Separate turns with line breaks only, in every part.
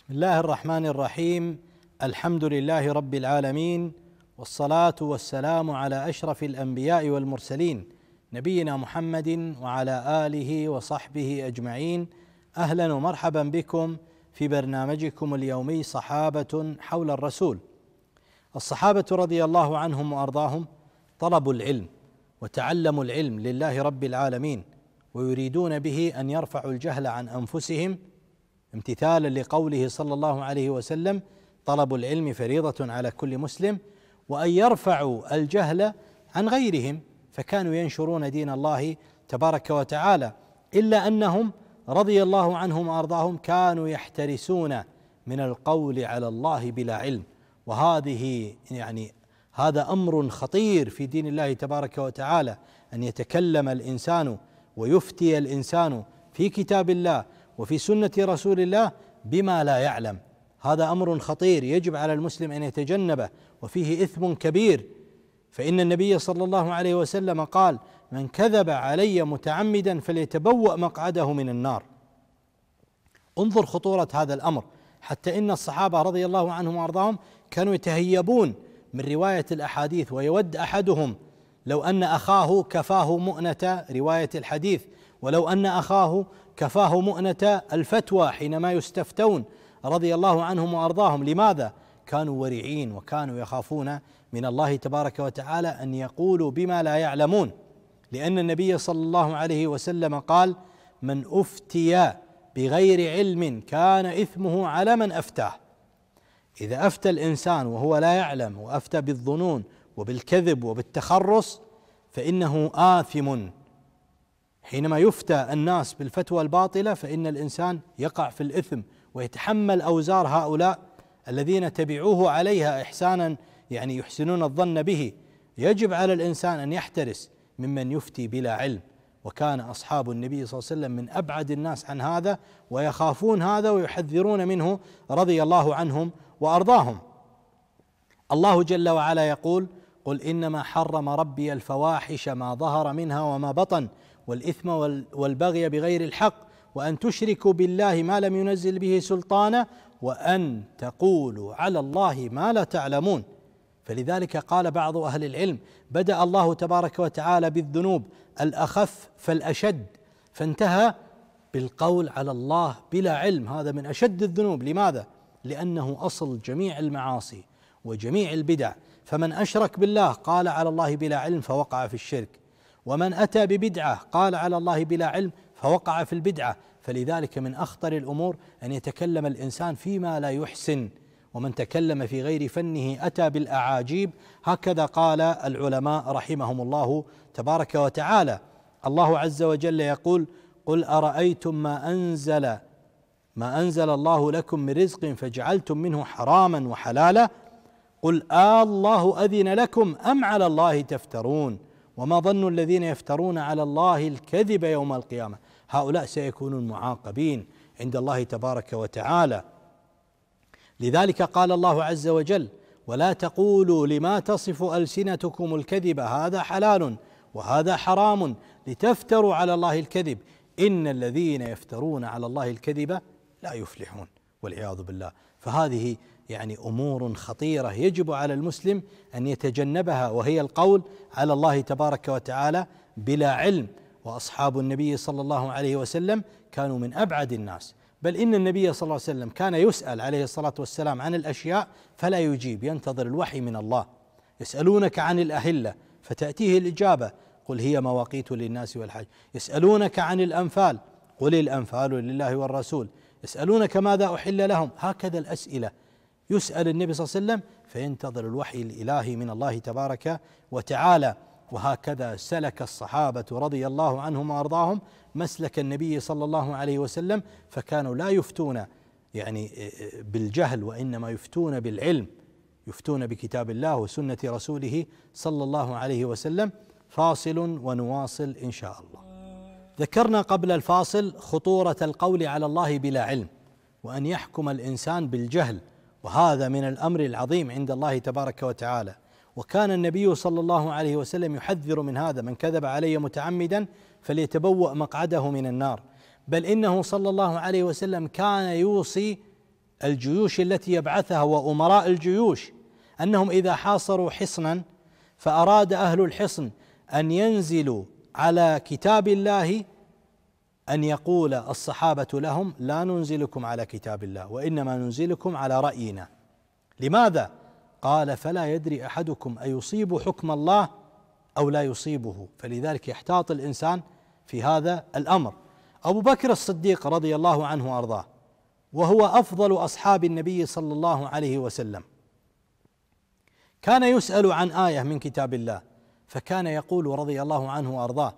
بسم الله الرحمن الرحيم الحمد لله رب العالمين والصلاه والسلام على اشرف الانبياء والمرسلين نبينا محمد وعلى اله وصحبه اجمعين اهلا ومرحبا بكم في برنامجكم اليومي صحابه حول الرسول الصحابه رضي الله عنهم وارضاهم طلبوا العلم وتعلموا العلم لله رب العالمين ويريدون به ان يرفعوا الجهل عن انفسهم امتثالا لقوله صلى الله عليه وسلم طلب العلم فريضه على كل مسلم وان يرفعوا الجهل عن غيرهم فكانوا ينشرون دين الله تبارك وتعالى الا انهم رضي الله عنهم وارضاهم كانوا يحترسون من القول على الله بلا علم وهذه يعني هذا امر خطير في دين الله تبارك وتعالى ان يتكلم الانسان ويفتي الانسان في كتاب الله وفي سنه رسول الله بما لا يعلم هذا امر خطير يجب على المسلم ان يتجنبه وفيه اثم كبير فان النبي صلى الله عليه وسلم قال من كذب علي متعمدا فليتبوأ مقعده من النار انظر خطوره هذا الامر حتى ان الصحابه رضي الله عنهم وارضاهم كانوا يتهيبون من روايه الاحاديث ويود احدهم لو أن أخاه كفاه مؤنة رواية الحديث ولو أن أخاه كفاه مؤنة الفتوى حينما يستفتون رضي الله عنهم وأرضاهم لماذا؟ كانوا ورعين وكانوا يخافون من الله تبارك وتعالى أن يقولوا بما لا يعلمون لأن النبي صلى الله عليه وسلم قال من أفتي بغير علم كان إثمه على من أفتاه إذا أفتى الإنسان وهو لا يعلم وأفتى بالظنون وبالكذب وبالتخرص فانه آثم حينما يفتى الناس بالفتوى الباطله فان الانسان يقع في الاثم ويتحمل اوزار هؤلاء الذين تبعوه عليها احسانا يعني يحسنون الظن به يجب على الانسان ان يحترس ممن يفتي بلا علم وكان اصحاب النبي صلى الله عليه وسلم من ابعد الناس عن هذا ويخافون هذا ويحذرون منه رضي الله عنهم وارضاهم الله جل وعلا يقول قل انما حرم ربي الفواحش ما ظهر منها وما بطن والاثم والبغي بغير الحق وان تشركوا بالله ما لم ينزل به سلطانا وان تقولوا على الله ما لا تعلمون فلذلك قال بعض اهل العلم بدا الله تبارك وتعالى بالذنوب الاخف فالاشد فانتهى بالقول على الله بلا علم هذا من اشد الذنوب لماذا لانه اصل جميع المعاصي وجميع البدع فمن اشرك بالله قال على الله بلا علم فوقع في الشرك ومن اتى ببدعه قال على الله بلا علم فوقع في البدعه فلذلك من اخطر الامور ان يتكلم الانسان فيما لا يحسن ومن تكلم في غير فنه اتى بالاعاجيب هكذا قال العلماء رحمهم الله تبارك وتعالى الله عز وجل يقول قل ارايتم ما انزل ما انزل الله لكم من رزق فجعلتم منه حراما وحلالا قل آه الله أذن لكم أم على الله تفترون وما ظن الذين يفترون على الله الكذب يوم القيامة هؤلاء سيكونون معاقبين عند الله تبارك وتعالى لذلك قال الله عز وجل ولا تقولوا لما تصف ألسنتكم الكذب هذا حلال وهذا حرام لتفتروا على الله الكذب إن الذين يفترون على الله الكذب لا يفلحون والعياذ بالله فهذه يعني امور خطيره يجب على المسلم ان يتجنبها وهي القول على الله تبارك وتعالى بلا علم واصحاب النبي صلى الله عليه وسلم كانوا من ابعد الناس بل ان النبي صلى الله عليه وسلم كان يسال عليه الصلاه والسلام عن الاشياء فلا يجيب ينتظر الوحي من الله يسالونك عن الاهله فتاتيه الاجابه قل هي مواقيت للناس والحج يسالونك عن الانفال قل الانفال لله والرسول يسالونك ماذا احل لهم هكذا الاسئله يسأل النبي صلى الله عليه وسلم فينتظر الوحي الإلهي من الله تبارك وتعالى وهكذا سلك الصحابة رضي الله عنهم وأرضاهم مسلك النبي صلى الله عليه وسلم فكانوا لا يفتون يعني آه، آه، بالجهل وإنما يفتون بالعلم يفتون بكتاب الله وسنة رسوله صلى الله عليه وسلم فاصل ونواصل إن شاء الله ذكرنا قبل الفاصل خطورة القول على الله بلا علم وأن يحكم الإنسان بالجهل وهذا من الامر العظيم عند الله تبارك وتعالى وكان النبي صلى الله عليه وسلم يحذر من هذا من كذب علي متعمدا فليتبوأ مقعده من النار بل انه صلى الله عليه وسلم كان يوصي الجيوش التي يبعثها وامراء الجيوش انهم اذا حاصروا حصنا فاراد اهل الحصن ان ينزلوا على كتاب الله أن يقول الصحابة لهم لا ننزلكم على كتاب الله وإنما ننزلكم على رأينا لماذا؟ قال فلا يدري أحدكم أيصيب حكم الله أو لا يصيبه فلذلك يحتاط الإنسان في هذا الأمر أبو بكر الصديق رضي الله عنه وأرضاه وهو أفضل أصحاب النبي صلى الله عليه وسلم كان يسأل عن آية من كتاب الله فكان يقول رضي الله عنه وأرضاه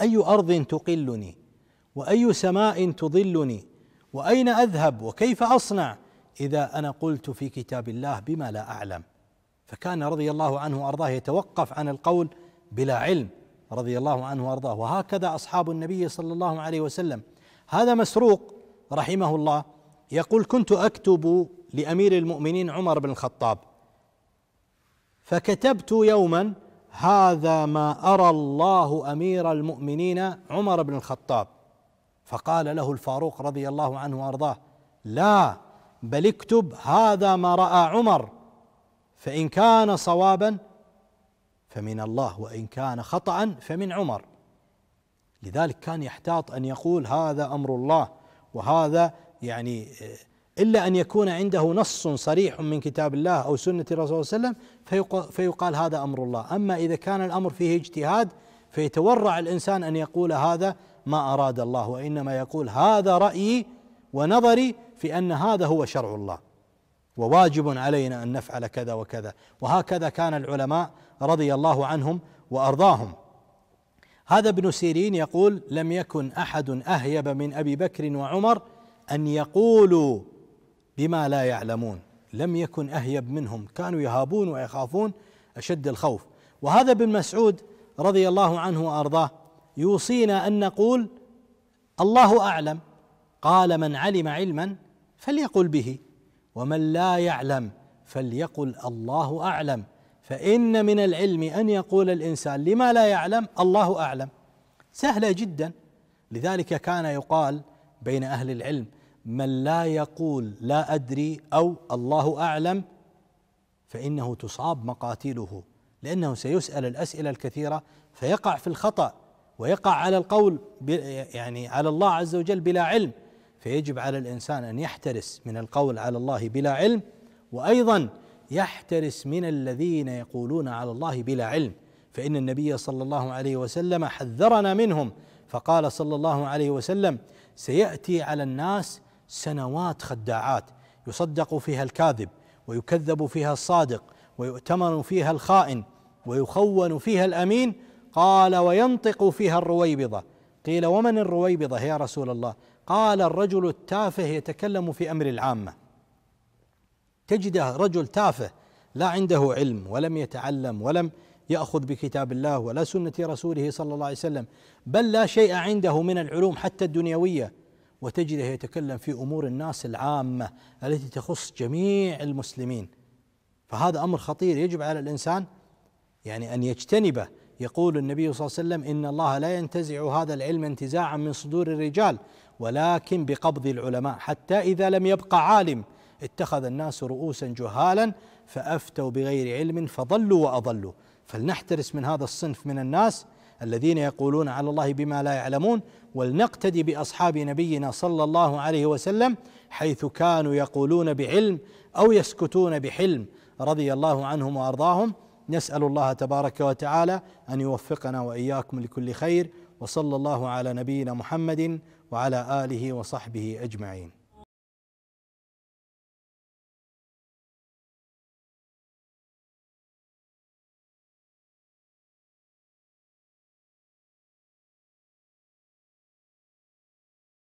أي أرض تقلني واي سماء تضلني واين اذهب وكيف اصنع اذا انا قلت في كتاب الله بما لا اعلم فكان رضي الله عنه وارضاه يتوقف عن القول بلا علم رضي الله عنه وارضاه وهكذا اصحاب النبي صلى الله عليه وسلم هذا مسروق رحمه الله يقول كنت اكتب لامير المؤمنين عمر بن الخطاب فكتبت يوما هذا ما ارى الله امير المؤمنين عمر بن الخطاب فقال له الفاروق رضي الله عنه وارضاه لا بل اكتب هذا ما راى عمر فان كان صوابا فمن الله وان كان خطا فمن عمر لذلك كان يحتاط ان يقول هذا امر الله وهذا يعني آه، الا ان يكون عنده نص صريح من كتاب الله او سنه الرسول صلى الله عليه وسلم فيقال هذا امر الله اما اذا كان الامر فيه اجتهاد فيتورع الانسان ان يقول هذا ما اراد الله وانما يقول هذا رايي ونظري في ان هذا هو شرع الله وواجب علينا ان نفعل كذا وكذا وهكذا كان العلماء رضي الله عنهم وارضاهم هذا ابن سيرين يقول لم يكن احد اهيب من ابي بكر وعمر ان يقولوا بما لا يعلمون لم يكن اهيب منهم كانوا يهابون ويخافون اشد الخوف وهذا ابن مسعود رضي الله عنه وارضاه يوصينا ان نقول الله اعلم قال من علم علما فليقل به ومن لا يعلم فليقل الله اعلم فان من العلم ان يقول الانسان لما لا يعلم الله اعلم سهله جدا لذلك كان يقال بين اهل العلم من لا يقول لا ادري او الله اعلم فانه تصاب مقاتله لأنه سيسأل الأسئلة الكثيرة فيقع في الخطأ ويقع على القول يعني على الله عز وجل بلا علم فيجب على الإنسان أن يحترس من القول على الله بلا علم وأيضا يحترس من الذين يقولون على الله بلا علم فإن النبي صلى الله عليه وسلم حذرنا منهم فقال صلى الله عليه وسلم سيأتي على الناس سنوات خداعات يصدق فيها الكاذب ويكذب فيها الصادق ويؤتمن فيها الخائن ويخون فيها الامين قال وينطق فيها الرويبضه قيل ومن الرويبضه يا رسول الله قال الرجل التافه يتكلم في امر العامه تجده رجل تافه لا عنده علم ولم يتعلم ولم ياخذ بكتاب الله ولا سنه رسوله صلى الله عليه وسلم بل لا شيء عنده من العلوم حتى الدنيويه وتجده يتكلم في امور الناس العامه التي تخص جميع المسلمين فهذا امر خطير يجب على الانسان يعني ان يجتنبه يقول النبي صلى الله عليه وسلم ان الله لا ينتزع هذا العلم انتزاعا من صدور الرجال ولكن بقبض العلماء حتى اذا لم يبقى عالم اتخذ الناس رؤوسا جهالا فافتوا بغير علم فضلوا واضلوا فلنحترس من هذا الصنف من الناس الذين يقولون على الله بما لا يعلمون ولنقتدي باصحاب نبينا صلى الله عليه وسلم حيث كانوا يقولون بعلم او يسكتون بحلم رضي الله عنهم وارضاهم نسال الله تبارك وتعالى ان يوفقنا واياكم لكل خير وصلى الله على نبينا محمد وعلى اله وصحبه اجمعين